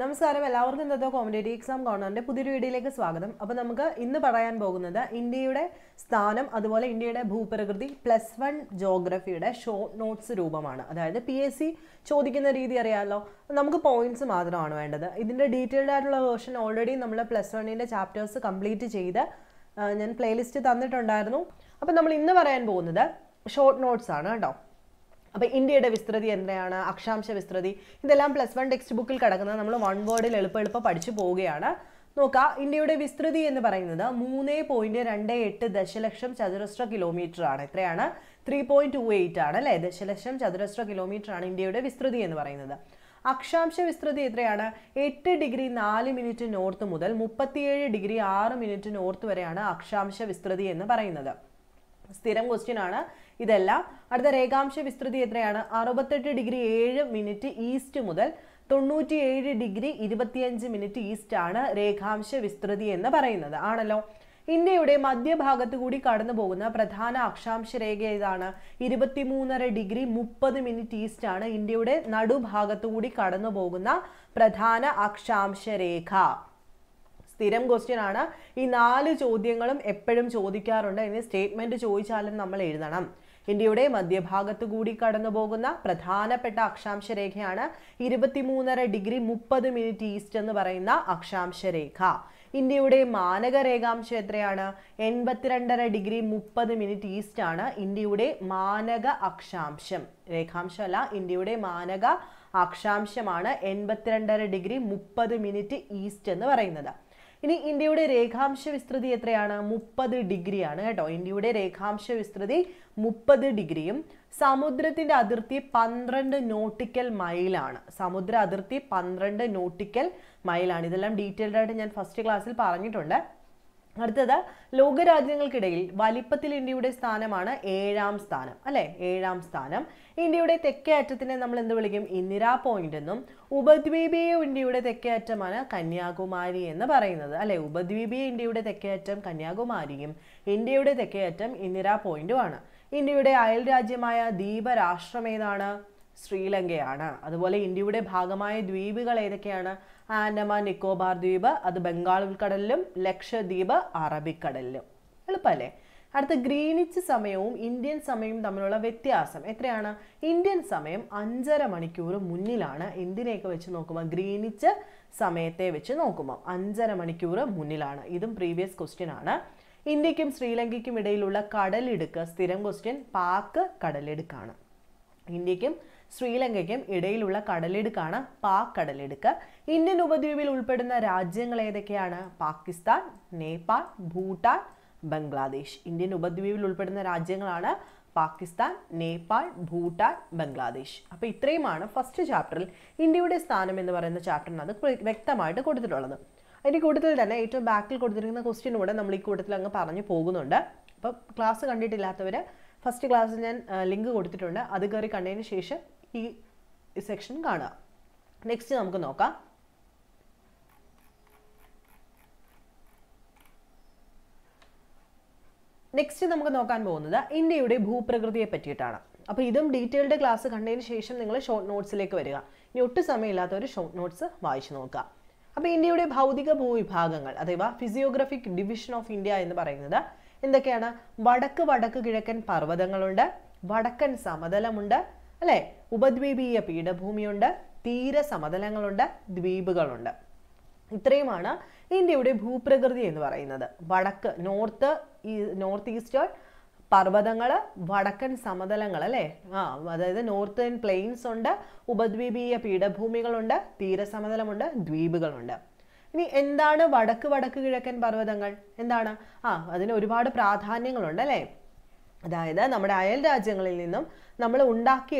നമസ്കാരം എല്ലാവർക്കും ഇന്നത്തെ കോമ്പറ്റേറ്റീവ് എക്സാം കോർണറിന്റെ പുതിയൊരു വീഡിയോയിലേക്ക് സ്വാഗതം അപ്പോൾ നമുക്ക് ഇന്ന് പറയാൻ പോകുന്നത് ഇന്ത്യയുടെ സ്ഥാനം അതുപോലെ ഇന്ത്യയുടെ ഭൂപ്രകൃതി പ്ലസ് വൺ ജോഗ്രഫിയുടെ ഷോർട്ട് നോട്ട്സ് രൂപമാണ് അതായത് പി എസ് സി ചോദിക്കുന്ന രീതി അറിയാമല്ലോ നമുക്ക് പോയിന്റ്സ് മാത്രമാണ് വേണ്ടത് ഇതിൻ്റെ ഡീറ്റെയിൽഡ് ആയിട്ടുള്ള വേർഷൻ ഓൾറെഡി നമ്മൾ പ്ലസ് വണ്ണിൻ്റെ ചാപ്റ്റേഴ്സ് കംപ്ലീറ്റ് ചെയ്ത് ഞാൻ പ്ലേലിസ്റ്റ് തന്നിട്ടുണ്ടായിരുന്നു അപ്പോൾ നമ്മൾ ഇന്ന് പറയാൻ പോകുന്നത് ഷോർട്ട് നോട്ട്സ് ആണ് കേട്ടോ അപ്പോൾ ഇന്ത്യയുടെ വിസ്തൃതി എന്തിനാണ് അക്ഷാംശ വിസ്തൃതി ഇതെല്ലാം പ്ലസ് വൺ ടെക്സ്റ്റ് ബുക്കിൽ കിടക്കുന്നത് നമ്മൾ വൺ വേർഡിൽ എളുപ്പം എളുപ്പം പഠിച്ചു പോവുകയാണ് നോക്കാം ഇന്ത്യയുടെ വിസ്തൃതി എന്ന് പറയുന്നത് മൂന്ന് പോയിന്റ് രണ്ട് എട്ട് ദശലക്ഷം ചതുരശ്ര കിലോമീറ്റർ ആണ് എത്രയാണ് ത്രീ പോയിന്റ് ടു എയ്റ്റ് ആണ് അല്ലേ ദശലക്ഷം ചതുരശ്ര കിലോമീറ്റർ ആണ് ഇന്ത്യയുടെ വിസ്തൃതി എന്ന് പറയുന്നത് അക്ഷാംശ വിസ്തൃതി എത്രയാണ് എട്ട് ഡിഗ്രി നാല് മിനിറ്റ് നോർത്ത് മുതൽ മുപ്പത്തിയേഴ് ഡിഗ്രി ആറ് മിനിറ്റ് നോർത്ത് വരെയാണ് അക്ഷാംശ വിസ്തൃതി എന്ന് പറയുന്നത് സ്ഥിരം ക്വസ്റ്റ്യൻ ആണ് ഇതെല്ലാം അടുത്ത രേഖാംശ വിസ്തൃതി എത്രയാണ് അറുപത്തെട്ട് ഡിഗ്രി ഏഴ് മിനിറ്റ് ഈസ്റ്റ് മുതൽ തൊണ്ണൂറ്റിയേഴ് ഡിഗ്രി ഇരുപത്തിയഞ്ച് മിനിറ്റ് ഈസ്റ്റ് ആണ് രേഖാംശ വിസ്തൃതി എന്ന് പറയുന്നത് ആണല്ലോ ഇന്ത്യയുടെ മധ്യഭാഗത്ത് കൂടി കടന്നു പോകുന്ന പ്രധാന അക്ഷാംശ രേഖ ഏതാണ് ഇരുപത്തിമൂന്നര ഡിഗ്രി മുപ്പത് മിനിറ്റ് ഈസ്റ്റ് ആണ് ഇന്ത്യയുടെ നടുഭാഗത്തു കൂടി കടന്നു പോകുന്ന പ്രധാന അക്ഷാംശ രേഖ സ്ഥിരം ക്വസ്റ്റ്യൻ ആണ് ഈ നാല് ചോദ്യങ്ങളും എപ്പോഴും ചോദിക്കാറുണ്ട് ഇനി സ്റ്റേറ്റ്മെന്റ് ചോദിച്ചാലും നമ്മൾ എഴുതണം ഇന്ത്യയുടെ മധ്യഭാഗത്തുകൂടി കടന്നുപോകുന്ന പ്രധാനപ്പെട്ട അക്ഷാംശ രേഖയാണ് ഇരുപത്തിമൂന്നര ഡിഗ്രി മുപ്പത് മിനിറ്റ് ഈസ്റ്റ് എന്ന് പറയുന്ന അക്ഷാംശ രേഖ ഇന്ത്യയുടെ മാനക രേഖാംശം എത്രയാണ് എൺപത്തിരണ്ടര ഡിഗ്രി മുപ്പത് മിനിറ്റ് ഈസ്റ്റ് ആണ് ഇന്ത്യയുടെ മാനക അക്ഷാംശം രേഖാംശമല്ല ഇന്ത്യയുടെ മാനക അക്ഷാംശമാണ് എൺപത്തിരണ്ടര ഡിഗ്രി മുപ്പത് മിനിറ്റ് ഈസ്റ്റ് എന്ന് പറയുന്നത് ഇനി ഇന്ത്യയുടെ രേഖാംശ വിസ്തൃതി എത്രയാണ് മുപ്പത് ഡിഗ്രിയാണ് കേട്ടോ ഇന്ത്യയുടെ രേഖാംശ വിസ്തൃതി മുപ്പത് ഡിഗ്രിയും സമുദ്രത്തിൻ്റെ അതിർത്തി പന്ത്രണ്ട് നോട്ടിക്കൽ മൈലാണ് സമുദ്ര അതിർത്തി പന്ത്രണ്ട് നോട്ടിക്കൽ മൈലാണ് ഇതെല്ലാം ഡീറ്റെയിൽഡ് ആയിട്ട് ഞാൻ ഫസ്റ്റ് ക്ലാസ്സിൽ പറഞ്ഞിട്ടുണ്ട് അടുത്തത് ലോകരാജ്യങ്ങൾക്കിടയിൽ വലിപ്പത്തിൽ ഇന്ത്യയുടെ സ്ഥാനമാണ് ഏഴാം സ്ഥാനം അല്ലെ ഏഴാം സ്ഥാനം ഇന്ത്യയുടെ തെക്കേ അറ്റത്തിനെ നമ്മൾ എന്ത് വിളിക്കും ഇന്ദിരാ പോയിന്റ് എന്നും ഉപദ്വീപീയ ഇന്ത്യയുടെ തെക്കേ അറ്റമാണ് കന്യാകുമാരി എന്ന് പറയുന്നത് അല്ലെ ഉപദ്വീപീയ ഇന്ത്യയുടെ തെക്കേ അറ്റം കന്യാകുമാരിയും ഇന്ത്യയുടെ തെക്കേ അറ്റം ഇന്ദിരാ പോയിന്റുമാണ് ഇന്ത്യയുടെ അയൽ രാജ്യമായ രാഷ്ട്രം ഏതാണ് ശ്രീലങ്കയാണ് അതുപോലെ ഇന്ത്യയുടെ ഭാഗമായ ദ്വീപുകൾ ഏതൊക്കെയാണ് ആൻഡമാൻ നിക്കോബാർ ദ്വീപ് അത് ബംഗാൾ ഉൾക്കടലിലും ലക്ഷദ്വീപ് അറബിക്കടലിലും എളുപ്പമല്ലേ അടുത്ത ഗ്രീനിച്ച് സമയവും ഇന്ത്യൻ സമയവും തമ്മിലുള്ള വ്യത്യാസം എത്രയാണ് ഇന്ത്യൻ സമയം അഞ്ചര മണിക്കൂർ മുന്നിലാണ് എന്തിനെയൊക്കെ വെച്ച് നോക്കുമ്പോൾ ഗ്രീനിച്ച് സമയത്തെ വെച്ച് നോക്കുമ്പോൾ അഞ്ചര മണിക്കൂർ മുന്നിലാണ് ഇതും പ്രീവിയസ് ക്വസ്റ്റ്യൻ ആണ് ഇന്ത്യക്കും ശ്രീലങ്കയ്ക്കും ഇടയിലുള്ള കടലിടുക്ക് സ്ഥിരം ക്വസ്റ്റ്യൻ പാക്ക് കടലിടുക്കാണ് ഇന്ത്യക്കും ശ്രീലങ്കയ്ക്കും ഇടയിലുള്ള കടലിടുക്കാണ് പാക് കടലിടുക്ക് ഇന്ത്യൻ ഉപദ്വീപിൽ ഉൾപ്പെടുന്ന രാജ്യങ്ങൾ ഏതൊക്കെയാണ് പാകിസ്ഥാൻ നേപ്പാൾ ഭൂട്ടാൻ ബംഗ്ലാദേശ് ഇന്ത്യൻ ഉപദ്വീപിൽ ഉൾപ്പെടുന്ന രാജ്യങ്ങളാണ് പാകിസ്ഥാൻ നേപ്പാൾ ഭൂട്ടാൻ ബംഗ്ലാദേശ് അപ്പോൾ ഇത്രയുമാണ് ഫസ്റ്റ് ചാപ്റ്ററിൽ ഇന്ത്യയുടെ സ്ഥാനം എന്ന് പറയുന്ന ചാപ്റ്ററിനത് വ്യക്തമായിട്ട് കൊടുത്തിട്ടുള്ളത് അതിന് കൂടുതൽ തന്നെ ഏറ്റവും ബാക്കിൽ കൊടുത്തിരിക്കുന്ന ക്വസ്റ്റ്യൻ കൂടെ നമ്മൾ ഈ കൂട്ടത്തിൽ അങ്ങ് പറഞ്ഞു പോകുന്നുണ്ട് അപ്പൊ ക്ലാസ് കണ്ടിട്ടില്ലാത്തവര് ഫസ്റ്റ് ക്ലാസ് ഞാൻ ലിങ്ക് കൊടുത്തിട്ടുണ്ട് അത് കയറി കണ്ടതിന് ശേഷം ഈ സെക്ഷൻ കാണുക നെക്സ്റ്റ് നമുക്ക് നോക്കാം നെക്സ്റ്റ് നമുക്ക് നോക്കാൻ പോകുന്നത് ഇന്ത്യയുടെ ഭൂപ്രകൃതിയെ പറ്റിയിട്ടാണ് അപ്പോൾ ഇതും ഡീറ്റെയിൽഡ് ക്ലാസ് കണ്ടതിന് ശേഷം നിങ്ങൾ ഷോർട്ട് നോട്ട്സിലേക്ക് വരിക ഇനി ഒട്ടും സമയമില്ലാത്തവർ ഷോർട്ട് നോട്ട്സ് വായിച്ചു നോക്കുക അപ്പോൾ ഇന്ത്യയുടെ ഭൗതിക ഭൂവിഭാഗങ്ങൾ അഥവാ ഫിസിയോഗ്രഫിക് ഡിവിഷൻ ഓഫ് ഇന്ത്യ എന്ന് പറയുന്നത് എന്തൊക്കെയാണ് വടക്ക് വടക്ക് കിഴക്കൻ പർവ്വതങ്ങളുണ്ട് വടക്കൻ സമതലമുണ്ട് അല്ലേ ഉപദ്വീപീയ പീഠഭൂമിയുണ്ട് തീരസമതലങ്ങളുണ്ട് ദ്വീപുകളുണ്ട് ഇത്രയുമാണ് ഇന്ത്യയുടെ ഭൂപ്രകൃതി എന്ന് പറയുന്നത് വടക്ക് നോർത്ത് ഈ നോർത്ത് ഈസ്റ്റേൺ പർവ്വതങ്ങൾ വടക്കൻ സമതലങ്ങൾ അല്ലേ ആ അതായത് നോർത്തേൺ പ്ലെയിൻസ് ഉണ്ട് ഉപദ്വീപീയ പീഠഭൂമികളുണ്ട് തീരസമതലമുണ്ട് ദ്വീപുകളുണ്ട് ഇനി എന്താണ് വടക്ക് വടക്ക് കിഴക്കൻ പർവ്വതങ്ങൾ എന്താണ് ആ അതിന് ഒരുപാട് പ്രാധാന്യങ്ങളുണ്ട് അല്ലേ അതായത് നമ്മുടെ അയൽ രാജ്യങ്ങളിൽ നിന്നും നമ്മൾ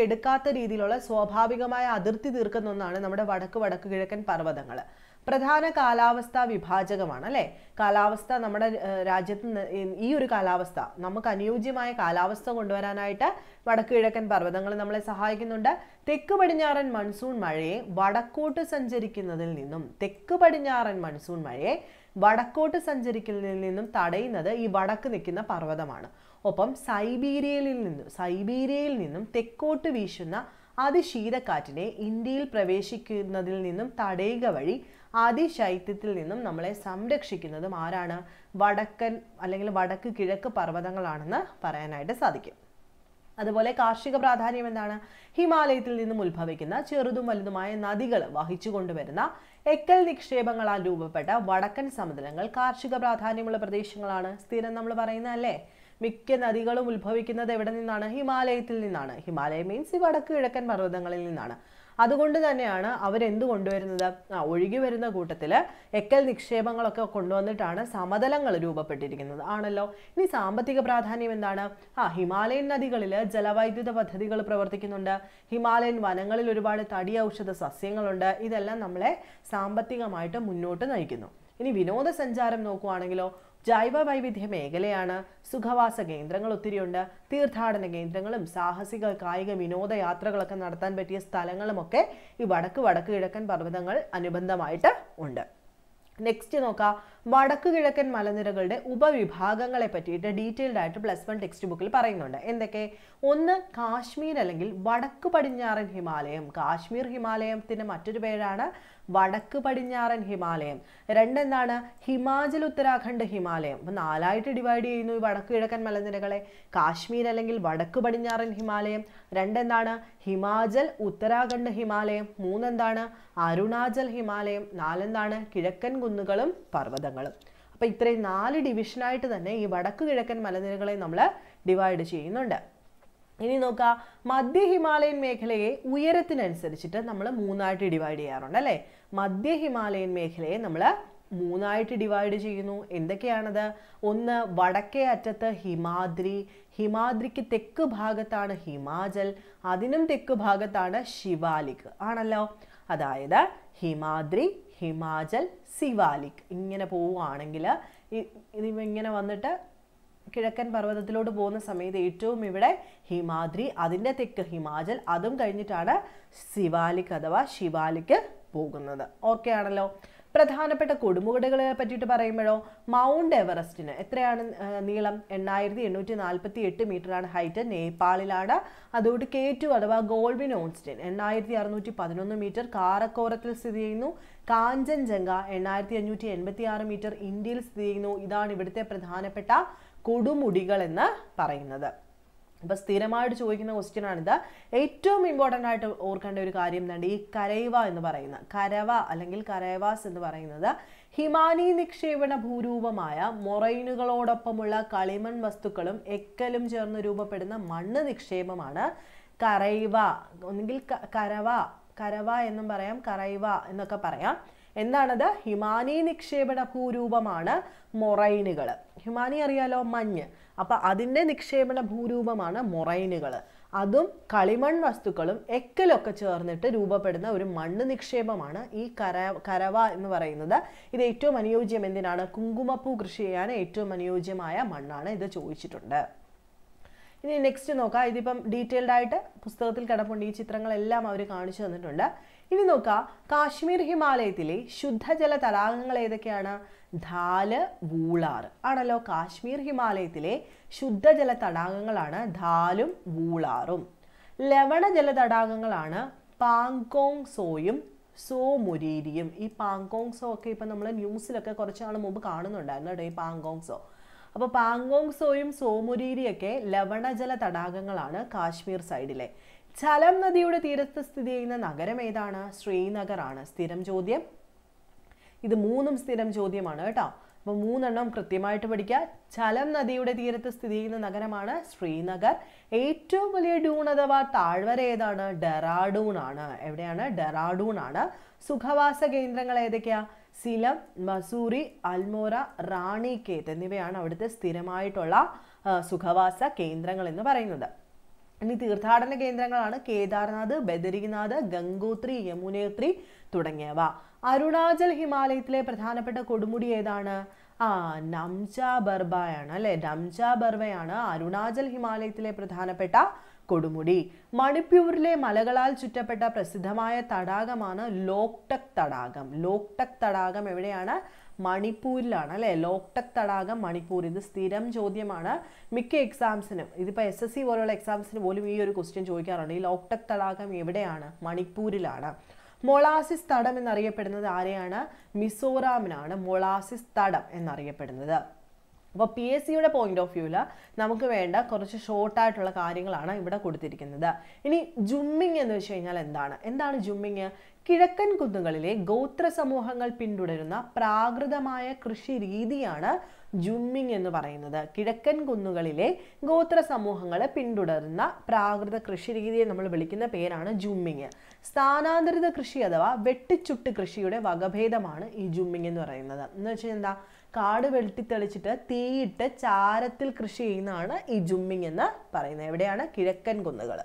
എടുക്കാത്ത രീതിയിലുള്ള സ്വാഭാവികമായ അതിർത്തി തീർക്കുന്ന ഒന്നാണ് നമ്മുടെ വടക്ക് വടക്ക് കിഴക്കൻ പർവ്വതങ്ങൾ പ്രധാന കാലാവസ്ഥാ വിഭാജകമാണ് അല്ലെ കാലാവസ്ഥ നമ്മുടെ രാജ്യത്ത് ഈ ഒരു കാലാവസ്ഥ നമുക്ക് അനുയോജ്യമായ കാലാവസ്ഥ കൊണ്ടുവരാനായിട്ട് വടക്ക് കിഴക്കൻ പർവ്വതങ്ങൾ നമ്മളെ സഹായിക്കുന്നുണ്ട് തെക്ക് പടിഞ്ഞാറൻ മൺസൂൺ മഴയെ വടക്കോട്ട് സഞ്ചരിക്കുന്നതിൽ നിന്നും തെക്ക് പടിഞ്ഞാറൻ മൺസൂൺ മഴയെ വടക്കോട്ട് സഞ്ചരിക്കുന്നതിൽ നിന്നും തടയുന്നത് ഈ വടക്ക് നിൽക്കുന്ന പർവ്വതമാണ് ഒപ്പം സൈബീരിയയിൽ നിന്നും സൈബീരിയയിൽ നിന്നും തെക്കോട്ട് വീശുന്ന അതിശീതക്കാറ്റിനെ ഇന്ത്യയിൽ പ്രവേശിക്കുന്നതിൽ നിന്നും തടയുക വഴി അതിശൈത്യത്തിൽ നിന്നും നമ്മളെ സംരക്ഷിക്കുന്നതും ആരാണ് വടക്കൻ അല്ലെങ്കിൽ വടക്ക് കിഴക്ക് പർവ്വതങ്ങളാണെന്ന് പറയാനായിട്ട് സാധിക്കും അതുപോലെ കാർഷിക പ്രാധാന്യം എന്താണ് ഹിമാലയത്തിൽ നിന്നും ഉത്ഭവിക്കുന്ന ചെറുതും വലുതുമായ നദികൾ വഹിച്ചു കൊണ്ടുവരുന്ന എക്കൽ നിക്ഷേപങ്ങളാൽ രൂപപ്പെട്ട വടക്കൻ സമതലങ്ങൾ കാർഷിക പ്രാധാന്യമുള്ള പ്രദേശങ്ങളാണ് സ്ഥിരം നമ്മൾ അല്ലേ മിക്ക നദികളും ഉത്ഭവിക്കുന്നത് എവിടെ നിന്നാണ് ഹിമാലയത്തിൽ നിന്നാണ് ഹിമാലയ മീൻസ് ഈ വടക്ക് കിഴക്കൻ പർവ്വതങ്ങളിൽ നിന്നാണ് അതുകൊണ്ട് തന്നെയാണ് അവരെന്ത് കൊണ്ടുവരുന്നത് ആ ഒഴുകി വരുന്ന കൂട്ടത്തിൽ എക്കൽ നിക്ഷേപങ്ങളൊക്കെ കൊണ്ടുവന്നിട്ടാണ് സമതലങ്ങൾ രൂപപ്പെട്ടിരിക്കുന്നത് ആണല്ലോ ഇനി സാമ്പത്തിക പ്രാധാന്യം എന്താണ് ആ ഹിമാലയൻ നദികളില് ജലവൈദ്യുത പദ്ധതികൾ പ്രവർത്തിക്കുന്നുണ്ട് ഹിമാലയൻ വനങ്ങളിൽ ഒരുപാട് തടി ഔഷധ സസ്യങ്ങളുണ്ട് ഇതെല്ലാം നമ്മളെ സാമ്പത്തികമായിട്ട് മുന്നോട്ട് നയിക്കുന്നു ഇനി വിനോദസഞ്ചാരം നോക്കുവാണെങ്കിലോ ജൈവ വൈവിധ്യ മേഖലയാണ് സുഖവാസ കേന്ദ്രങ്ങൾ ഒത്തിരിയുണ്ട് തീർത്ഥാടന കേന്ദ്രങ്ങളും സാഹസിക കായിക വിനോദയാത്രകളൊക്കെ നടത്താൻ പറ്റിയ സ്ഥലങ്ങളുമൊക്കെ ഈ വടക്ക് വടക്ക് കിഴക്കൻ പർവ്വതങ്ങൾ അനുബന്ധമായിട്ട് ഉണ്ട് നെക്സ്റ്റ് നോക്കാം വടക്കുകിഴക്കൻ മലനിരകളുടെ ഉപവിഭാഗങ്ങളെ പറ്റിയിട്ട് ഡീറ്റെയിൽഡ് ആയിട്ട് പ്ലസ് വൺ ടെക്സ്റ്റ് ബുക്കിൽ പറയുന്നുണ്ട് എന്തൊക്കെ ഒന്ന് കാശ്മീർ അല്ലെങ്കിൽ വടക്ക് പടിഞ്ഞാറൻ ഹിമാലയം കാശ്മീർ ഹിമാലയത്തിന് മറ്റൊരു പേരാണ് വടക്ക് പടിഞ്ഞാറൻ ഹിമാലയം രണ്ടെന്താണ് ഹിമാചൽ ഉത്തരാഖണ്ഡ് ഹിമാലയം അപ്പം നാലായിട്ട് ഡിവൈഡ് ചെയ്യുന്നു ഈ വടക്ക് കിഴക്കൻ മലനിരകളെ കാശ്മീർ അല്ലെങ്കിൽ വടക്ക് പടിഞ്ഞാറൻ ഹിമാലയം രണ്ടെന്താണ് ഹിമാചൽ ഉത്തരാഖണ്ഡ് ഹിമാലയം മൂന്നെന്താണ് അരുണാചൽ ഹിമാലയം നാലെന്താണ് കിഴക്കൻ കുന്നുകളും പർവ്വതങ്ങളും നമ്മളും അപ്പോൾ ഇത്രയും നാല് ഡിവിഷനായിട്ട് തന്നെ ഈ വടക്ക് കിഴക്കൻ മലനിരകളെ നമ്മൾ ഡിവൈഡ് ചെയ്യുന്നുണ്ട് ഇനി നോക്കുക മധ്യ ഹിമാലയൻ മേഖലയെ ഉയരത്തിനനുസരിച്ചിട്ട് നമ്മൾ മൂന്നായിട്ട് ഡിവൈഡ് ചെയ്യാറുണ്ട് അല്ലേ മധ്യ ഹിമാലയൻ മേഖലയെ നമ്മൾ മൂന്നായിട്ട് ഡിവൈഡ് ചെയ്യുന്നു എന്തൊക്കെയാണത് ഒന്ന് വടക്കേ അറ്റത്ത് ഹിമാദ്രി ഹിമാദ്രിക്ക് തെക്ക് ഭാഗത്താണ് ഹിമാചൽ അതിനും തെക്ക് ഭാഗത്താണ് ശിവാലിക് ആണല്ലോ അതായത് ഹിമാദ്രി ഹിമാചൽ സിവാലിക് ഇങ്ങനെ പോവുകയാണെങ്കിൽ ഇതിപ്പോൾ ഇങ്ങനെ വന്നിട്ട് കിഴക്കൻ പർവ്വതത്തിലോട്ട് പോകുന്ന സമയത്ത് ഏറ്റവും ഇവിടെ ഹിമാദ്രി അതിൻ്റെ തെക്ക് ഹിമാചൽ അതും കഴിഞ്ഞിട്ടാണ് സിവാലിക് അഥവാ ശിവാലിക്ക് പോകുന്നത് ഓക്കെ ആണല്ലോ പ്രധാനപ്പെട്ട കൊടുമുകടകളെ പറ്റിയിട്ട് പറയുമ്പോഴോ മൗണ്ട് എവറസ്റ്റിന് എത്രയാണ് നീളം എണ്ണായിരത്തി എണ്ണൂറ്റി നാൽപ്പത്തി എട്ട് മീറ്ററാണ് ഹൈറ്റ് നേപ്പാളിലാണ് അതുകൊണ്ട് കെ ടു അഥവാ ഗോൾവിൻ ഓൺസ്റ്റിൻ എണ്ണായിരത്തി അറുന്നൂറ്റി പതിനൊന്ന് മീറ്റർ കാറക്കോറത്തിൽ സ്ഥിതി ചെയ്യുന്നു കാഞ്ചൻജംഗ എണ്ണായിരത്തി അഞ്ഞൂറ്റി എൺപത്തി ആറ് മീറ്റർ ഇന്ത്യയിൽ സ്ഥിതി ചെയ്യുന്നു ഇതാണ് ഇവിടുത്തെ പ്രധാനപ്പെട്ട കൊടുമുടികൾ എന്ന് പറയുന്നത് അപ്പോൾ സ്ഥിരമായിട്ട് ചോദിക്കുന്ന ക്വസ്റ്റ്യൻ ആണിത് ഏറ്റവും ഇമ്പോർട്ടൻ്റ് ആയിട്ട് ഓർക്കേണ്ട ഒരു കാര്യം എന്താണ് ഈ കരൈവ എന്ന് പറയുന്ന കരവ അല്ലെങ്കിൽ കരൈവാസ് എന്ന് പറയുന്നത് ഹിമാനി നിക്ഷേപണ ഭൂരൂപമായ മൊറൈനുകളോടൊപ്പമുള്ള കളിമൺ വസ്തുക്കളും എക്കലും ചേർന്ന് രൂപപ്പെടുന്ന മണ്ണ് നിക്ഷേപമാണ് കരൈവ ഒന്നുകിൽ കരവ കരവ എന്നും പറയാം കരൈവ എന്നൊക്കെ പറയാം എന്താണത് ഹിമാനി നിക്ഷേപണ ഭൂരൂപമാണ് മൊറൈനുകൾ ഹിമാനി അറിയാലോ മഞ്ഞ് അപ്പോൾ അതിന്റെ നിക്ഷേപണ ഭൂരൂപമാണ് മൊറൈനുകൾ അതും കളിമൺ വസ്തുക്കളും എക്കലൊക്കെ ചേർന്നിട്ട് രൂപപ്പെടുന്ന ഒരു മണ്ണ് നിക്ഷേപമാണ് ഈ കര കരവ എന്ന് പറയുന്നത് ഇത് ഏറ്റവും അനുയോജ്യം എന്തിനാണ് കുങ്കുമപ്പൂ കൃഷി ചെയ്യാൻ ഏറ്റവും അനുയോജ്യമായ മണ്ണാണ് ഇത് ചോദിച്ചിട്ടുണ്ട് ഇനി നെക്സ്റ്റ് നോക്കാം ഇതിപ്പം ഡീറ്റെയിൽഡ് ആയിട്ട് പുസ്തകത്തിൽ കിടപ്പുണ്ട് ഈ ചിത്രങ്ങളെല്ലാം അവർ കാണിച്ചു തന്നിട്ടുണ്ട് ഇനി നോക്കാം കാശ്മീർ ഹിമാലയത്തിലെ ശുദ്ധജല തടാകങ്ങൾ ഏതൊക്കെയാണ് ധാല് വൂളാർ ആണല്ലോ കാശ്മീർ ഹിമാലയത്തിലെ ശുദ്ധജല തടാകങ്ങളാണ് ധാലും വൂളാറും ലവണജല തടാകങ്ങളാണ് പാങ്കോങ് സോയും മുരീരിയും ഈ പാങ്കോങ് സോ ഒക്കെ ഇപ്പം നമ്മൾ ന്യൂസിലൊക്കെ കുറച്ച് നാൾ മുമ്പ് കാണുന്നുണ്ടായിരുന്നു കേട്ടോ ഈ പാങ്കോങ് സോ അപ്പോൾ പാങ്കോങ് സോയും സോമുരീരിയൊക്കെ ലവണജല തടാകങ്ങളാണ് കാശ്മീർ സൈഡിലെ ചലം നദിയുടെ തീരത്ത് സ്ഥിതി ചെയ്യുന്ന നഗരം ഏതാണ് ശ്രീനഗറാണ് സ്ഥിരം ചോദ്യം ഇത് മൂന്നും സ്ഥിരം ചോദ്യമാണ് കേട്ടോ അപ്പോൾ മൂന്നെണ്ണം കൃത്യമായിട്ട് പഠിക്കുക ചലം നദിയുടെ തീരത്ത് സ്ഥിതി ചെയ്യുന്ന നഗരമാണ് ശ്രീനഗർ ഏറ്റവും വലിയ ഡൂൺ അഥവാ താഴ്വര ഏതാണ് ഡെറാഡൂൺ ആണ് എവിടെയാണ് ഡെറാഡൂൺ ആണ് സുഖവാസ കേന്ദ്രങ്ങൾ ഏതൊക്കെയാ സിലം മസൂറി അൽമോറ റാണി റാണിക്കേത്ത് എന്നിവയാണ് അവിടുത്തെ സ്ഥിരമായിട്ടുള്ള സുഖവാസ കേന്ദ്രങ്ങൾ എന്ന് പറയുന്നത് ഇനി തീർത്ഥാടന കേന്ദ്രങ്ങളാണ് കേദാർനാഥ് ബദരിനാഥ് ഗംഗോത്രി യമുനോത്രി തുടങ്ങിയവ അരുണാചൽ ഹിമാലയത്തിലെ പ്രധാനപ്പെട്ട കൊടുമുടി ഏതാണ് ആ നംച ബർബയാണ് അല്ലെ നംച ബർബയാണ് അരുണാചൽ ഹിമാലയത്തിലെ പ്രധാനപ്പെട്ട കൊടുമുടി മണിപ്പൂരിലെ മലകളാൽ ചുറ്റപ്പെട്ട പ്രസിദ്ധമായ തടാകമാണ് ലോക്ടക് തടാകം ലോക്ടക് തടാകം എവിടെയാണ് മണിപ്പൂരിലാണ് അല്ലേ ലോക്ടക് തടാകം മണിപ്പൂർ ഇത് സ്ഥിരം ചോദ്യമാണ് മിക്ക എക്സാംസിനും ഇതിപ്പോൾ എസ് എസ് സി പോലുള്ള എക്സാംസിന് പോലും ഈ ഒരു ക്വസ്റ്റ്യൻ ചോദിക്കാറുണ്ട് ഈ ലോക്ടക് തടാകം എവിടെയാണ് മണിപ്പൂരിലാണ് മൊളാസിസ് തടം എന്നറിയപ്പെടുന്നത് ആരെയാണ് മിസോറാമിനാണ് മൊളാസിസ് തടം എന്നറിയപ്പെടുന്നത് അപ്പോൾ പി എസ് സിയുടെ പോയിന്റ് ഓഫ് വ്യൂവിൽ നമുക്ക് വേണ്ട കുറച്ച് ഷോർട്ട് ആയിട്ടുള്ള കാര്യങ്ങളാണ് ഇവിടെ കൊടുത്തിരിക്കുന്നത് ഇനി ജുമ്മിങ് എന്ന് വെച്ച് കഴിഞ്ഞാൽ എന്താണ് എന്താണ് ജുമ്മിങ് കിഴക്കൻ കുന്നുകളിലെ ഗോത്ര സമൂഹങ്ങൾ പിന്തുടരുന്ന പ്രാകൃതമായ കൃഷി രീതിയാണ് ജുമ്മിങ് എന്ന് പറയുന്നത് കിഴക്കൻ കുന്നുകളിലെ ഗോത്ര സമൂഹങ്ങളെ പിന്തുടരുന്ന പ്രാകൃത കൃഷി രീതിയെ നമ്മൾ വിളിക്കുന്ന പേരാണ് ജുമ്മിങ് സ്ഥാനാന്തരിത കൃഷി അഥവാ വെട്ടിച്ചുട്ട് കൃഷിയുടെ വകഭേദമാണ് ഈ ജുമ്മിങ് എന്ന് പറയുന്നത് എന്ന് വെച്ചാൽ എന്താ കാട് വെട്ടിത്തെളിച്ചിട്ട് തീയിട്ട് ചാരത്തിൽ കൃഷി ചെയ്യുന്നതാണ് ഈ ജുമ്മിങ് എന്ന് പറയുന്നത് എവിടെയാണ് കിഴക്കൻ കുന്നുകൾ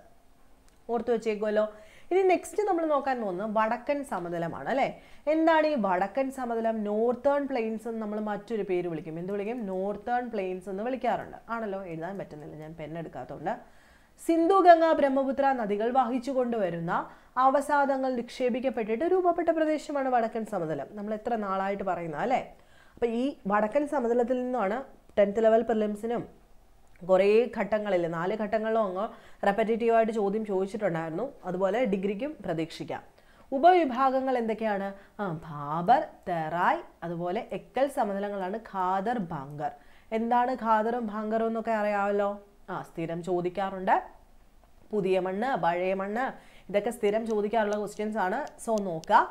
ഓർത്തു വെച്ചേക്കുമല്ലോ ഇനി നെക്സ്റ്റ് നമ്മൾ നോക്കാൻ പോകുന്നത് വടക്കൻ സമതലമാണ് അല്ലേ എന്താണ് ഈ വടക്കൻ സമതലം നോർത്തേൺ പ്ലെയിൻസ് എന്ന് നമ്മൾ മറ്റൊരു പേര് വിളിക്കും എന്ത് വിളിക്കും നോർത്തേൺ പ്ലെയിൻസ് എന്ന് വിളിക്കാറുണ്ട് ആണല്ലോ എഴുതാൻ പറ്റുന്നില്ല ഞാൻ പെണ്ണെടുക്കാത്തതുകൊണ്ട് സിന്ധു ഗംഗ ബ്രഹ്മപുത്ര നദികൾ വഹിച്ചു കൊണ്ടുവരുന്ന അവസാദങ്ങൾ നിക്ഷേപിക്കപ്പെട്ടിട്ട് രൂപപ്പെട്ട പ്രദേശമാണ് വടക്കൻ സമതലം നമ്മൾ എത്ര നാളായിട്ട് പറയുന്നത് അല്ലേ അപ്പോൾ ഈ വടക്കൻ സമതലത്തിൽ നിന്നാണ് ടെൻത്ത് ലെവൽ പ്രിലിംസിനും കുറേ ഘട്ടങ്ങളിൽ നാല് ഘട്ടങ്ങളിലോ അങ്ങ് റെപ്പറ്റേറ്റീവായിട്ട് ചോദ്യം ചോദിച്ചിട്ടുണ്ടായിരുന്നു അതുപോലെ ഡിഗ്രിക്കും പ്രതീക്ഷിക്കാം ഉപവിഭാഗങ്ങൾ എന്തൊക്കെയാണ് ആ ഭാബർ തെറായ് അതുപോലെ എക്കൽ സമതലങ്ങളാണ് ഖാദർ ഭാങ്കർ എന്താണ് ഖാദറും ഭാങ്കറും എന്നൊക്കെ അറിയാമല്ലോ ആ സ്ഥിരം ചോദിക്കാറുണ്ട് പുതിയ മണ്ണ് പഴയ മണ്ണ് ഇതൊക്കെ സ്ഥിരം ചോദിക്കാറുള്ള ക്വസ്റ്റ്യൻസ് ആണ് സോ നോക്കുക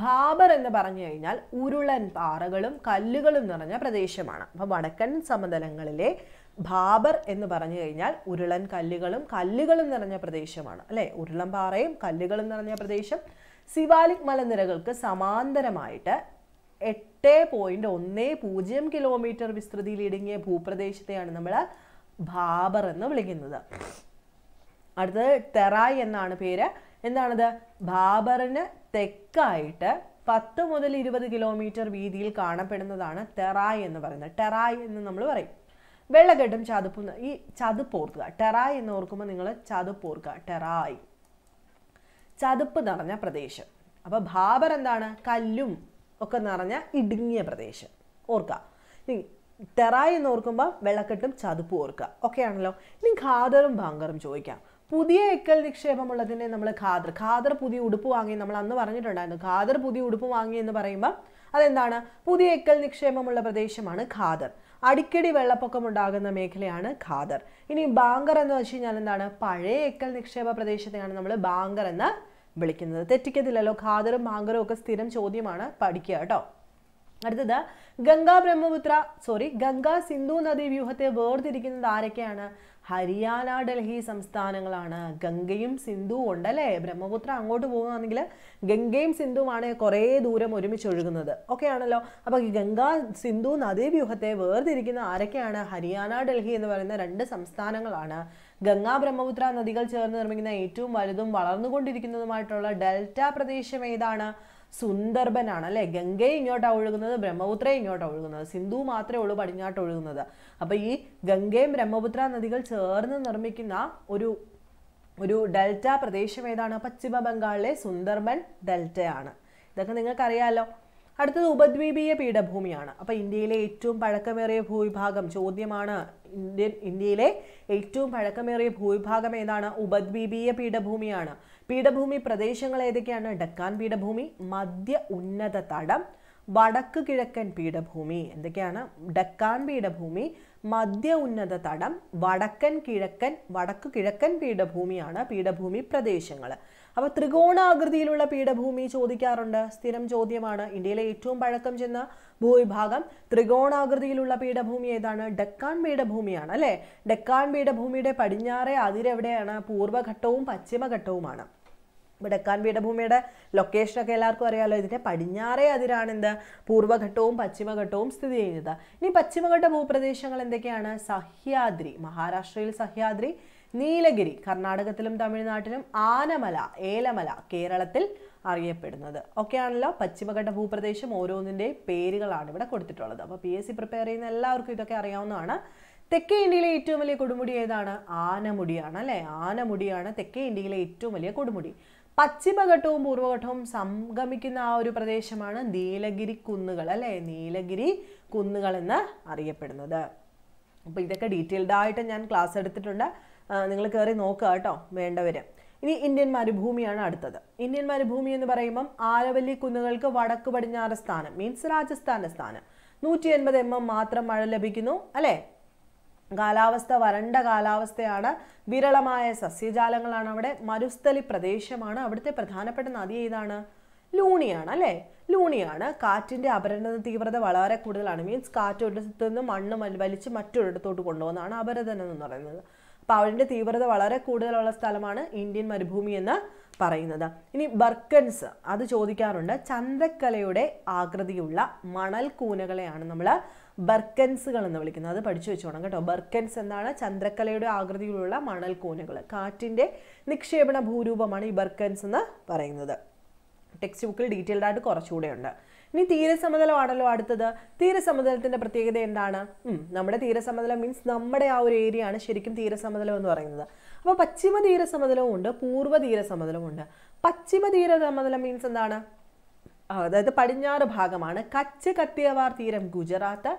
ഭാബർ എന്ന് പറഞ്ഞു കഴിഞ്ഞാൽ ഉരുളൻ പാറകളും കല്ലുകളും നിറഞ്ഞ പ്രദേശമാണ് അപ്പോൾ വടക്കൻ സമതലങ്ങളിലെ ബാബർ എന്ന് പറഞ്ഞു കഴിഞ്ഞാൽ ഉരുളൻ കല്ലുകളും കല്ലുകളും നിറഞ്ഞ പ്രദേശമാണ് അല്ലേ ഉരുളൻ പാറയും കല്ലുകളും നിറഞ്ഞ പ്രദേശം സിവാലിക് മലനിരകൾക്ക് സമാന്തരമായിട്ട് എട്ട് പോയിന്റ് ഒന്ന് പൂജ്യം കിലോമീറ്റർ വിസ്തൃതിയിൽ ഇടുങ്ങിയ ഭൂപ്രദേശത്തെയാണ് നമ്മൾ ബാബർ എന്ന് വിളിക്കുന്നത് അടുത്തത് തെറായ് എന്നാണ് പേര് എന്താണത് ബാബറിന് തെക്കായിട്ട് പത്ത് മുതൽ ഇരുപത് കിലോമീറ്റർ വീതിയിൽ കാണപ്പെടുന്നതാണ് തെറായ് എന്ന് പറയുന്നത് ടെറായ് എന്ന് നമ്മൾ പറയും വെള്ളക്കെട്ടും ചതുപ്പും ഈ ചതുപ്പ് ഓർക്കുക ടെറായ് എന്ന് ഓർക്കുമ്പോൾ നിങ്ങൾ ചതുപ്പ് ഓർക്കുക ടെറായ് ചതുപ്പ് നിറഞ്ഞ പ്രദേശം അപ്പോൾ ഭാബർ എന്താണ് കല്ലും ഒക്കെ നിറഞ്ഞ ഇടുങ്ങിയ പ്രദേശം ഓർക്കുക ടെറായ് എന്ന് ഓർക്കുമ്പോൾ വെള്ളക്കെട്ടും ചതുപ്പും ഓർക്കുക ഓക്കെ ആണല്ലോ ഇനി ഖാദറും ബാങ്കറും ചോദിക്കാം പുതിയ എക്കൽ നിക്ഷേപമുള്ളതിനെ നമ്മൾ ഖാദർ ഖാദർ പുതിയ ഉടുപ്പ് വാങ്ങി നമ്മൾ അന്ന് പറഞ്ഞിട്ടുണ്ടായിരുന്നു ഖാദർ പുതിയ ഉടുപ്പ് വാങ്ങി എന്ന് പറയുമ്പോൾ അതെന്താണ് പുതിയ എക്കൽ നിക്ഷേപമുള്ള പ്രദേശമാണ് ഖാദർ അടിക്കടി വെള്ളപ്പൊക്കം ഉണ്ടാകുന്ന മേഖലയാണ് ഖാദർ ഇനി ബാങ്കർ എന്ന് വെച്ച് കഴിഞ്ഞാൽ എന്താണ് പഴയ എക്കൽ നിക്ഷേപ പ്രദേശത്തെയാണ് നമ്മൾ ബാങ്കർ എന്ന് വിളിക്കുന്നത് തെറ്റിക്കത്തില്ലല്ലോ ഖാദറും ബാങ്കറും ഒക്കെ സ്ഥിരം ചോദ്യമാണ് പഠിക്കുക കേട്ടോ അടുത്തത് ഗംഗാ ബ്രഹ്മപുത്ര സോറി ഗംഗാ സിന്ധു നദീ വ്യൂഹത്തെ വേർതിരിക്കുന്നത് ആരൊക്കെയാണ് ഹരിയാന ഡൽഹി സംസ്ഥാനങ്ങളാണ് ഗംഗയും സിന്ധുവും ഉണ്ടല്ലേ ബ്രഹ്മപുത്ര അങ്ങോട്ട് പോകുകയാണെങ്കിൽ ഗംഗയും സിന്ധുവുമാണ് കുറേ ദൂരം ഒരുമിച്ച് ഒഴുകുന്നത് ഓക്കെ ആണല്ലോ അപ്പോൾ ഈ ഗംഗ സിന്ധു നദീവ്യൂഹത്തെ വേർതിരിക്കുന്ന ആരൊക്കെയാണ് ഹരിയാന ഡൽഹി എന്ന് പറയുന്ന രണ്ട് സംസ്ഥാനങ്ങളാണ് ഗംഗാ ബ്രഹ്മപുത്ര നദികൾ ചേർന്ന് നിർമ്മിക്കുന്ന ഏറ്റവും വലുതും വളർന്നുകൊണ്ടിരിക്കുന്നതുമായിട്ടുള്ള ഡെൽറ്റ പ്രദേശം ഏതാണ് സുന്ദർബൻ ആണ് അല്ലേ ഗംഗയെ ഇങ്ങോട്ടാണ് ഒഴുകുന്നത് ബ്രഹ്മപുത്ര ഇങ്ങോട്ടാണ് ഒഴുകുന്നത് സിന്ധു മാത്രമേ ഉള്ളൂ പടിഞ്ഞാട്ട് ഒഴുകുന്നത് അപ്പോൾ ഈ ഗംഗയും ബ്രഹ്മപുത്ര നദികൾ ചേർന്ന് നിർമ്മിക്കുന്ന ഒരു ഒരു ഡെൽറ്റ പ്രദേശം ഏതാണ് പശ്ചിമ ബംഗാളിലെ സുന്ദർബൻ ഡെൽറ്റയാണ് ഇതൊക്കെ നിങ്ങൾക്കറിയാലോ അടുത്തത് ഉപദ്വീപീയ പീഠഭൂമിയാണ് അപ്പോൾ ഇന്ത്യയിലെ ഏറ്റവും പഴക്കമേറിയ ഭൂവിഭാഗം ചോദ്യമാണ് ഇന്ത്യൻ ഇന്ത്യയിലെ ഏറ്റവും പഴക്കമേറിയ ഭൂവിഭാഗം ഏതാണ് ഉപദ്വീപീയ പീഠഭൂമിയാണ് പീഠഭൂമി പ്രദേശങ്ങൾ ഏതൊക്കെയാണ് ഡക്കാൻ പീഠഭൂമി മധ്യ ഉന്നത തടം വടക്ക് കിഴക്കൻ പീഠഭൂമി എന്തൊക്കെയാണ് ഡക്കാൻ പീഠഭൂമി മധ്യ ഉന്നത തടം വടക്കൻ കിഴക്കൻ വടക്ക് കിഴക്കൻ പീഠഭൂമിയാണ് പീഠഭൂമി പ്രദേശങ്ങൾ അപ്പോൾ ത്രികോണാകൃതിയിലുള്ള പീഠഭൂമി ചോദിക്കാറുണ്ട് സ്ഥിരം ചോദ്യമാണ് ഇന്ത്യയിലെ ഏറ്റവും പഴക്കം ചെന്ന ഭൂവിഭാഗം ത്രികോണാകൃതിയിലുള്ള പീഠഭൂമി ഏതാണ് ഡെക്കാൻ പീഠഭൂമിയാണ് അല്ലേ ഡെക്കാൻ പീഠഭൂമിയുടെ പടിഞ്ഞാറേ അതിരെവിടെയാണ് പൂർവ്വഘട്ടവും പശ്ചിമഘട്ടവുമാണ് ഇപ്പോൾ ഡെക്കാൻ പീഠഭൂമിയുടെ ലൊക്കേഷനൊക്കെ എല്ലാവർക്കും അറിയാമല്ലോ ഇതിൻ്റെ പടിഞ്ഞാറേ അതിരാണെന്ത് പൂർവ്വഘട്ടവും പശ്ചിമഘട്ടവും സ്ഥിതി ചെയ്യുന്നത് ഇനി പശ്ചിമഘട്ട ഭൂപ്രദേശങ്ങൾ എന്തൊക്കെയാണ് സഹ്യാദ്രി മഹാരാഷ്ട്രയിൽ സഹ്യാദ്രി നീലഗിരി കർണാടകത്തിലും തമിഴ്നാട്ടിലും ആനമല ഏലമല കേരളത്തിൽ അറിയപ്പെടുന്നത് ഒക്കെ ആണല്ലോ പശ്ചിമഘട്ട ഭൂപ്രദേശം ഓരോന്നിൻ്റെ പേരുകളാണ് ഇവിടെ കൊടുത്തിട്ടുള്ളത് അപ്പോൾ പി എസ് സി പ്രിപ്പയർ ചെയ്യുന്ന എല്ലാവർക്കും ഇതൊക്കെ അറിയാവുന്നതാണ് തെക്കേ ഇന്ത്യയിലെ ഏറ്റവും വലിയ കൊടുമുടി ഏതാണ് ആനമുടിയാണ് അല്ലേ ആനമുടിയാണ് തെക്കേ ഇന്ത്യയിലെ ഏറ്റവും വലിയ കൊടുമുടി പശ്ചിമഘട്ടവും പൂർവ്വഘട്ടവും സംഗമിക്കുന്ന ആ ഒരു പ്രദേശമാണ് നീലഗിരി കുന്നുകൾ അല്ലേ നീലഗിരി കുന്നുകൾ എന്ന് അറിയപ്പെടുന്നത് അപ്പോൾ ഇതൊക്കെ ഡീറ്റെയിൽഡായിട്ട് ഞാൻ ക്ലാസ് എടുത്തിട്ടുണ്ട് നിങ്ങൾ കയറി നോക്കുക കേട്ടോ വേണ്ടവർ ഇനി ഇന്ത്യൻ മരുഭൂമിയാണ് അടുത്തത് ഇന്ത്യൻ മരുഭൂമി എന്ന് പറയുമ്പം ആരവല്ലി കുന്നുകൾക്ക് വടക്ക് പടിഞ്ഞാറ് സ്ഥാനം മീൻസ് രാജസ്ഥാൻ്റെ സ്ഥാനം നൂറ്റി എൺപത് എം എം മാത്രം മഴ ലഭിക്കുന്നു അല്ലേ കാലാവസ്ഥ വരണ്ട കാലാവസ്ഥയാണ് വിരളമായ സസ്യജാലങ്ങളാണ് അവിടെ മരുസ്ഥലി പ്രദേശമാണ് അവിടുത്തെ പ്രധാനപ്പെട്ട നദി ഏതാണ് ലൂണിയാണ് അല്ലേ ലൂണിയാണ് കാറ്റിൻ്റെ അപരത തീവ്രത വളരെ കൂടുതലാണ് മീൻസ് കാറ്റൊരിടത്തു നിന്ന് മണ്ണ് വലിച്ച് മറ്റൊരിടത്തോട്ട് കൊണ്ടുപോകുന്നതാണ് അപരതനം എന്ന് പറയുന്നത് അപ്പോൾ തീവ്രത വളരെ കൂടുതലുള്ള സ്ഥലമാണ് ഇന്ത്യൻ മരുഭൂമി എന്ന് പറയുന്നത് ഇനി ബർക്കൻസ് അത് ചോദിക്കാറുണ്ട് ചന്ദ്രക്കലയുടെ ആകൃതിയുള്ള മണൽ കൂനകളെയാണ് നമ്മൾ ബർക്കൻസുകൾ എന്ന് വിളിക്കുന്നത് അത് പഠിച്ചു വെച്ചോണം കേട്ടോ ബർക്കൻസ് എന്താണ് ചന്ദ്രക്കലയുടെ ആകൃതിയിലുള്ള മണൽ കൂനകൾ കാറ്റിൻ്റെ നിക്ഷേപണ ഭൂരൂപമാണ് ഈ ബർക്കൻസ് എന്ന് പറയുന്നത് ടെക്സ്റ്റ് ബുക്കിൽ ഡീറ്റെയിൽഡ് ആയിട്ട് കുറച്ചുകൂടെ ഉണ്ട് ഇനി തീരസമതലമാണല്ലോ അടുത്തത് തീരസമതലത്തിന്റെ പ്രത്യേകത എന്താണ് നമ്മുടെ തീരസമതലം മീൻസ് നമ്മുടെ ആ ഒരു ഏരിയ ആണ് ശരിക്കും തീരസമതലം എന്ന് പറയുന്നത് അപ്പോൾ പശ്ചിമ തീരസമതലവും ഉണ്ട് പൂർവ്വ തീരസമതലവും ഉണ്ട് പശ്ചിമ തീരസമതലം മീൻസ് എന്താണ് അതായത് പടിഞ്ഞാറ് ഭാഗമാണ് കച്ച് കത്തിയവാർ തീരം ഗുജറാത്ത്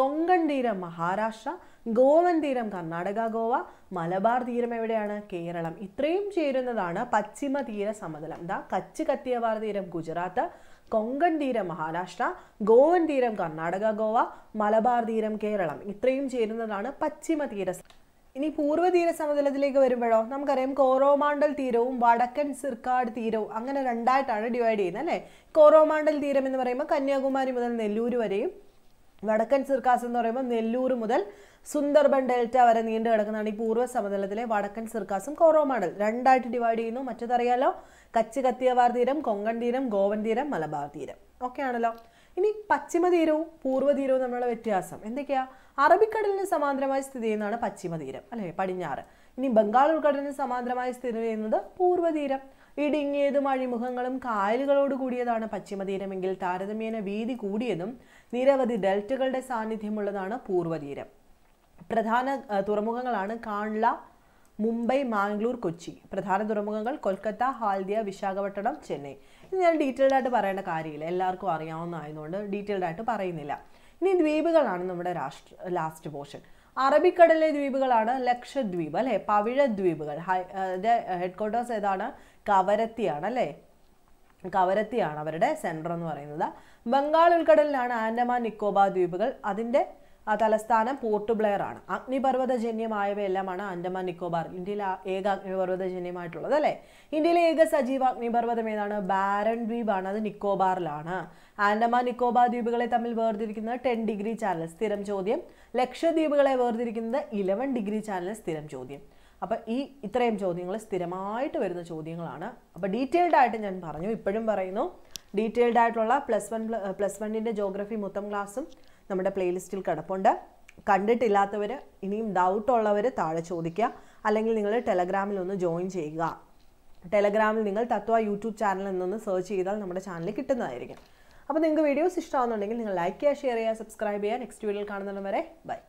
കൊങ്കൺ തീരം മഹാരാഷ്ട്ര ഗോവൻ തീരം കർണാടക ഗോവ മലബാർ തീരം എവിടെയാണ് കേരളം ഇത്രയും ചേരുന്നതാണ് പശ്ചിമ തീര സമതലം കച്ച് കത്തിയവാർ തീരം ഗുജറാത്ത് കൊങ്കൺ തീരം മഹാരാഷ്ട്ര ഗോവൻ തീരം കർണാടക ഗോവ മലബാർ തീരം കേരളം ഇത്രയും ചേരുന്നതാണ് പശ്ചിമ തീര ഇനി പൂർവ്വതീര സമതലത്തിലേക്ക് വരുമ്പോഴോ നമുക്കറിയാം കോറോമാണ്ടൽ തീരവും വടക്കൻ സിർക്കാട് തീരവും അങ്ങനെ രണ്ടായിട്ടാണ് ഡിവൈഡ് ചെയ്യുന്നത് അല്ലേ കോറോമാണ്ടൽ തീരം എന്ന് പറയുമ്പോൾ കന്യാകുമാരി മുതൽ നെല്ലൂർ വരെയും വടക്കൻ സിർക്കാസ് എന്ന് പറയുമ്പോൾ നെല്ലൂർ മുതൽ സുന്ദർബൻ ഡെൽറ്റ വരെ നീണ്ടു കിടക്കുന്നതാണ് ഈ പൂർവ്വ സമതലത്തിലെ വടക്കൻ സിർക്കാസും കോറോമാടൽ രണ്ടായിട്ട് ഡിവൈഡ് ചെയ്യുന്നു മറ്റതറിയാലോ കച്ച് കത്തിയവാർ തീരം കൊങ്കൺ തീരം ഗോവൻ തീരം മലബാർ തീരം ഒക്കെ ആണല്ലോ ഇനി പശ്ചിമതീരവും പൂർവ്വതീരവും തമ്മിലുള്ള വ്യത്യാസം എന്തൊക്കെയാ അറബിക്കടലിന് സമാന്തരമായി സ്ഥിതി ചെയ്യുന്നതാണ് പശ്ചിമതീരം അല്ലേ പടിഞ്ഞാറ് ഇനി ബംഗാൾ ഉൾക്കടലിന് സമാന്തരമായി സ്ഥിതി ചെയ്യുന്നത് പൂർവ്വതീരം ഇടുങ്ങിയതും അഴിമുഖങ്ങളും കായലുകളോട് കൂടിയതാണ് പശ്ചിമതീരമെങ്കിൽ താരതമ്യേന വീതി കൂടിയതും നിരവധി ഡെൽറ്റകളുടെ സാന്നിധ്യമുള്ളതാണ് പൂർവ്വതീരം പ്രധാന തുറമുഖങ്ങളാണ് കാൺല മുംബൈ മാംഗ്ലൂർ കൊച്ചി പ്രധാന തുറമുഖങ്ങൾ കൊൽക്കത്ത ഹാൽദിയ വിശാഖപട്ടണം ചെന്നൈ ഞാൻ ഡീറ്റെയിൽഡ് ആയിട്ട് പറയേണ്ട കാര്യമില്ല എല്ലാവർക്കും അറിയാവുന്നതായതുകൊണ്ട് ഡീറ്റെയിൽഡ് ആയിട്ട് പറയുന്നില്ല ഇനി ദ്വീപുകളാണ് നമ്മുടെ രാഷ്ട്ര ലാസ്റ്റ് പോർഷൻ അറബിക്കടലിലെ ദ്വീപുകളാണ് ലക്ഷദ്വീപ് അല്ലേ പവിഴ ദ്വീപുകൾ ഹെഡ് ക്വാർട്ടേഴ്സ് ഏതാണ് കവരത്തിയാണ് അല്ലെ കവരത്തിയാണ് അവരുടെ സെൻറ്റർ എന്ന് പറയുന്നത് ബംഗാൾ ഉൾക്കടലിലാണ് ആൻഡമാൻ നിക്കോബാർ ദ്വീപുകൾ അതിൻ്റെ തലസ്ഥാനം പോർട്ട് ബ്ലെയർ ആണ് ജന്യമായവയെല്ലാമാണ് ആൻഡമാൻ നിക്കോബാർ ഇന്ത്യയിലെ ഏക ജന്യമായിട്ടുള്ളത് അല്ലേ ഇന്ത്യയിലെ ഏക സജീവ അഗ്നിപർവ്വതം ഏതാണ് ബാരൻ ദ്വീപാണ് അത് നിക്കോബാറിലാണ് ആൻഡമാൻ നിക്കോബാർ ദ്വീപുകളെ തമ്മിൽ വേർതിരിക്കുന്നത് ടെൻ ഡിഗ്രി ചാനൽ സ്ഥിരം ചോദ്യം ലക്ഷദ്വീപുകളെ വേർതിരിക്കുന്നത് ഇലവൻ ഡിഗ്രി ചാനൽ സ്ഥിരം ചോദ്യം അപ്പൊ ഈ ഇത്രയും ചോദ്യങ്ങൾ സ്ഥിരമായിട്ട് വരുന്ന ചോദ്യങ്ങളാണ് അപ്പോൾ ഡീറ്റെയിൽഡ് ആയിട്ട് ഞാൻ പറഞ്ഞു ഇപ്പോഴും പറയുന്നു ഡീറ്റെയിൽഡ് ആയിട്ടുള്ള പ്ലസ് വൺ പ്ലസ് വണ്ണിൻ്റെ ജോഗ്രഫി മൊത്തം ക്ലാസ്സും നമ്മുടെ പ്ലേലിസ്റ്റിൽ കിടപ്പുണ്ട് കണ്ടിട്ടില്ലാത്തവർ ഇനിയും ഡൗട്ട് ഉള്ളവർ താഴെ ചോദിക്കുക അല്ലെങ്കിൽ നിങ്ങൾ ടെലഗ്രാമിൽ ഒന്ന് ജോയിൻ ചെയ്യുക ടെലഗ്രാമിൽ നിങ്ങൾ തത്വ യൂട്യൂബ് ചാനൽ എന്നൊന്ന് സെർച്ച് ചെയ്താൽ നമ്മുടെ ചാനൽ കിട്ടുന്നതായിരിക്കും അപ്പോൾ നിങ്ങൾക്ക് വീഡിയോസ് ഇഷ്ടമാകുന്നുണ്ടെങ്കിൽ നിങ്ങൾ ലൈക്ക് ചെയ്യുക ഷെയർ ചെയ്യുക സബ്സ്ക്രൈബ് ചെയ്യുക നെക്സ്റ്റ് വീഡിയോയിൽ കാണുന്നിടം വരെ ബൈ